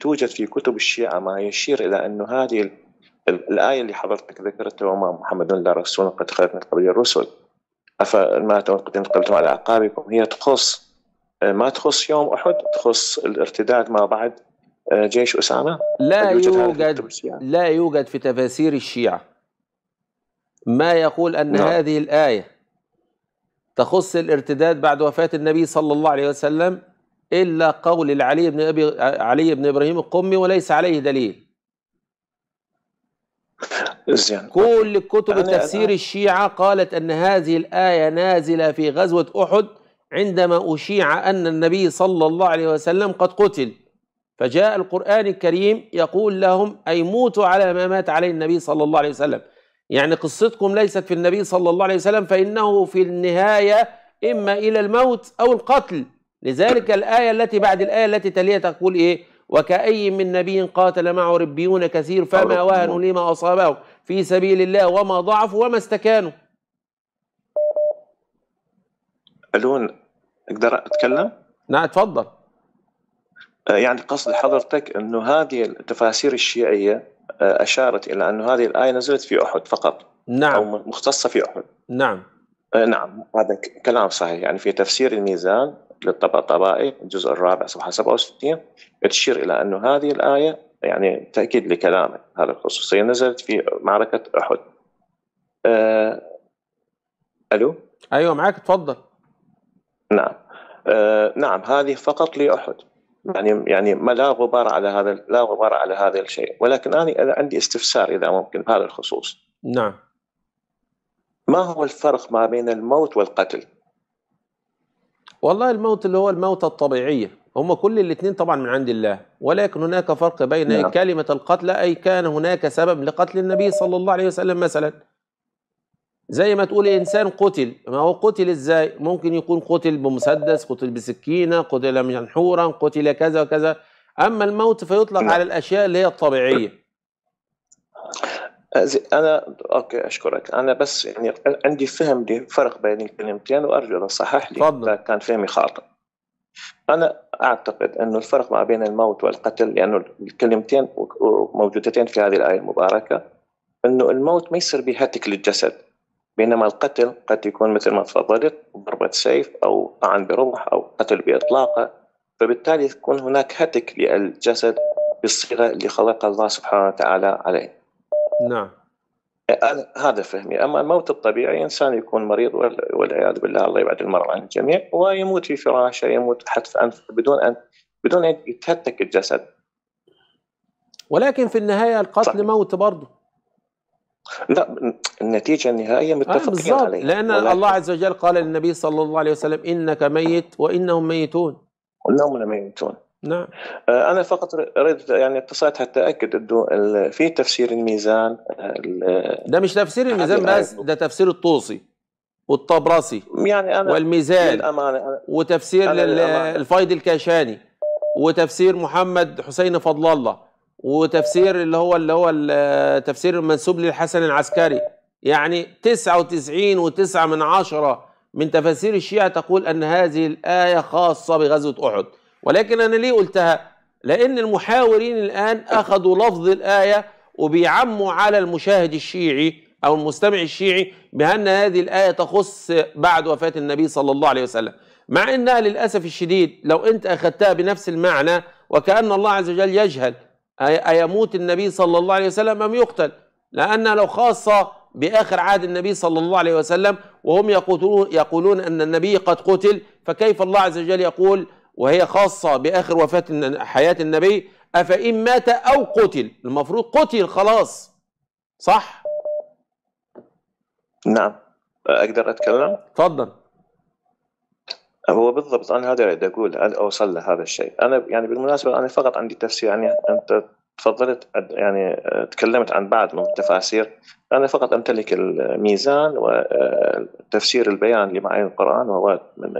توجد في كتب الشيعة ما يشير إلى أن هذه الآية اللي حضرتك ذكرتها وما محمد لا رسول قد خلت من قبل الرسل أفما قد انقلبتم على أعقابكم هي تخص ما تخص يوم أحد تخص الارتداد ما بعد آه، جيش أسامة لا يوجد لا يوجد في تفاسير الشيعة ما يقول أن نعم. هذه الآية تخص الارتداد بعد وفاة النبي صلى الله عليه وسلم إلا قول العلي بن أبي علي بن إبراهيم القمي وليس عليه دليل زين كل كتب يعني تفسير الشيعة قالت أن هذه الآية نازلة في غزوة أحد عندما أشيع أن النبي صلى الله عليه وسلم قد قتل فجاء القرآن الكريم يقول لهم أي موتوا على ما مات عليه النبي صلى الله عليه وسلم يعني قصتكم ليست في النبي صلى الله عليه وسلم فإنه في النهاية إما إلى الموت أو القتل لذلك الآية التي بعد الآية التي تليها تقول إيه وكأي من نبي قاتل معه ربيون كثير فما وهنوا لما أصابهم في سبيل الله وما ضعفوا وما استكانوا ألون أقدر أتكلم؟ نعم تفضل آه، يعني قصد حضرتك أنه هذه التفاسير الشيعية آه، أشارت إلى أن هذه الآية نزلت في أحد فقط نعم أو مختصة في أحد نعم آه، نعم هذا كلام صحيح يعني في تفسير الميزان للطبطبائي الجزء الرابع صفحه 67 تشير الى انه هذه الايه يعني تاكيد لكلامه هذا الخصوصيه نزلت في معركه احد. آه الو؟ ايوه معك تفضل. نعم آه نعم هذه فقط لاحد يعني يعني ما لا غبار على هذا لا غبار على هذا الشيء ولكن انا عندي استفسار اذا ممكن بهذا الخصوص. نعم. ما هو الفرق ما بين الموت والقتل؟ والله الموت اللي هو الموت الطبيعية هم كل الاثنين طبعا من عند الله ولكن هناك فرق بين نعم. كلمة القتل أي كان هناك سبب لقتل النبي صلى الله عليه وسلم مثلا زي ما تقول إنسان قتل ما هو قتل إزاي ممكن يكون قتل بمسدس قتل بسكينة قتل منحورا قتل كذا وكذا أما الموت فيطلق نعم. على الأشياء اللي هي الطبيعية انا اوكي اشكرك انا بس يعني عندي فهم لفرق بين الكلمتين وارجو صحح لي اذا كان فهمي خاطئ انا اعتقد انه الفرق ما بين الموت والقتل لانه يعني الكلمتين موجودتين في هذه الايه المباركه انه الموت ما يصير بهتك للجسد بينما القتل قد يكون مثل ما تفضلت ضربة سيف أو طعن برمح أو قتل بإطلاقه فبالتالي يكون هناك هتك للجسد بالصيغة اللي خلقها الله سبحانه وتعالى عليه نعم هذا فهمي اما الموت الطبيعي انسان يكون مريض والعياذ بالله الله يبعد المرض عن الجميع ويموت في فراشه يموت حتف انفه بدون ان بدون ان يتهتك الجسد ولكن في النهايه القتل صح. موت برضه لا النتيجه النهائيه آه، متفقين آه عليها لان الله عز وجل قال للنبي صلى الله عليه وسلم انك ميت وانهم ميتون انهم لميتون نعم آه، انا فقط اريد يعني اتصلت حتى اكد انه في تفسير الميزان ده مش تفسير الميزان بس ده تفسير الطوسي والطبرسي يعني أنا والميزان أنا وتفسير أنا الفايد الكاشاني وتفسير محمد حسين فضل الله وتفسير اللي هو اللي هو التفسير المنسوب للحسن العسكري يعني 99 و9 من عشرة من تفاسير الشيعة تقول أن هذه الآية خاصة بغزوة أحد ولكن أنا ليه قلتها لأن المحاورين الآن أخذوا لفظ الآية وبيعموا على المشاهد الشيعي أو المستمع الشيعي بأن هذه الآية تخص بعد وفاة النبي صلى الله عليه وسلم مع أنها للأسف الشديد لو أنت أخذتها بنفس المعنى وكأن الله عز وجل يجهل أيموت النبي صلى الله عليه وسلم أم يقتل لأنها لو خاصة بآخر عهد النبي صلى الله عليه وسلم وهم يقولون أن النبي قد قتل فكيف الله عز وجل يقول وهي خاصة بآخر وفاة حياة النبي أفإن مات أو قتل المفروض قتل خلاص صح؟ نعم أقدر أتكلم؟ تفضل هو بالضبط أنا هذا اللي أقول أوصل لهذا الشيء أنا يعني بالمناسبة أنا فقط عندي تفسير يعني أنت تفضلت يعني آه، تكلمت عن بعض من التفاسير أنا فقط أمتلك الميزان وتفسير آه، البيان لمعاني القرآن وهو من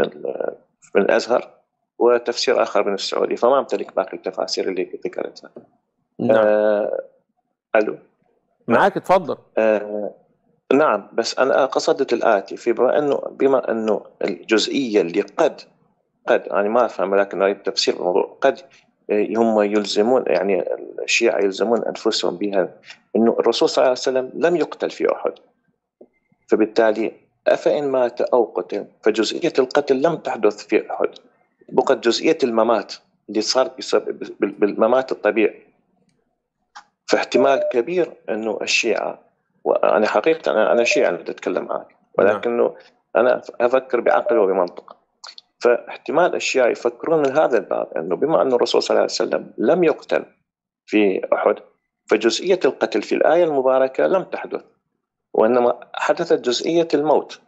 من الأزهر وتفسير اخر من السعودي فما امتلك باقي التفاسير اللي ذكرتها. نعم. آه الو معاك تفضل. آه نعم بس انا قصدت الاتي في بما انه بما انه الجزئيه اللي قد قد يعني ما افهم لكن اريد تفسير الموضوع قد آه، هم يلزمون يعني الشيعة يلزمون انفسهم بها انه الرسول صلى الله عليه وسلم لم يقتل في احد فبالتالي افان مات او قتل فجزئيه القتل لم تحدث في احد بقت جزئيه الممات اللي صار بالممات الطبيعي فاحتمال كبير انه الشيعه وانا حقيقه انا انا شيعي انا اتكلم معك نعم. ولكنه انا افكر بعقل وبمنطق فاحتمال الشيعه يفكرون من هذا الباب انه بما ان الرسول صلى الله عليه وسلم لم يقتل في احد فجزئيه القتل في الايه المباركه لم تحدث وانما حدثت جزئيه الموت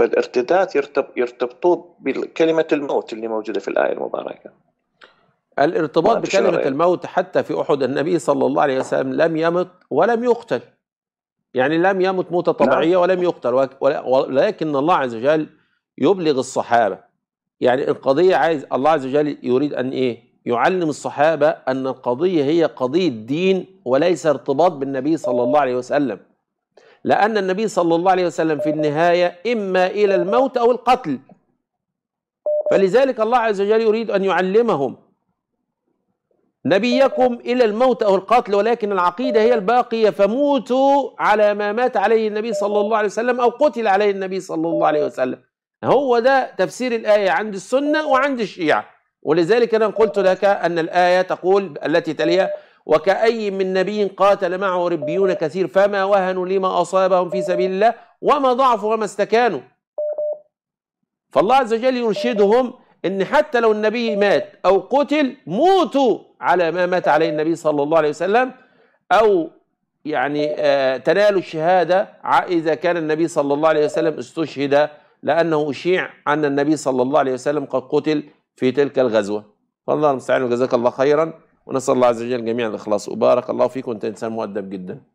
فالارتداد يرتبطوه بكلمة الموت اللي موجودة في الآية المباركة الارتباط بكلمة الموت حتى في أحد النبي صلى الله عليه وسلم لم يمت ولم يقتل يعني لم يمت موتة نعم. طبيعية ولم يقتل ولكن الله عز وجل يبلغ الصحابة يعني القضية عايز الله عز وجل يريد أن إيه يعلم الصحابة أن القضية هي قضية دين وليس ارتباط بالنبي صلى الله عليه وسلم لأن النبي صلى الله عليه وسلم في النهاية إما إلى الموت أو القتل فلذلك الله عز وجل يريد أن يعلمهم نبيكم إلى الموت أو القتل ولكن العقيدة هي الباقية فموتوا على ما مات عليه النبي صلى الله عليه وسلم أو قتل عليه النبي صلى الله عليه وسلم هو ده تفسير الآية عند السنة وعند الشيعة ولذلك أنا قلت لك أن الآية تقول التي تليها وكأي من نبي قاتل معه ربيون كثير فما وهنوا لما أصابهم في سبيل الله وما ضعفوا وما استكانوا فالله عز وجل يرشدهم ان حتى لو النبي مات او قتل موتوا على ما مات عليه النبي صلى الله عليه وسلم او يعني آه تنالوا الشهاده اذا كان النبي صلى الله عليه وسلم استشهد لانه اشيع ان النبي صلى الله عليه وسلم قد قتل في تلك الغزوه. فالله المستعان وجزاك الله خيرا. ونسأل الله عز وجل جميعا الإخلاص وبارك الله فيك وأنت إنسان مؤدب جدا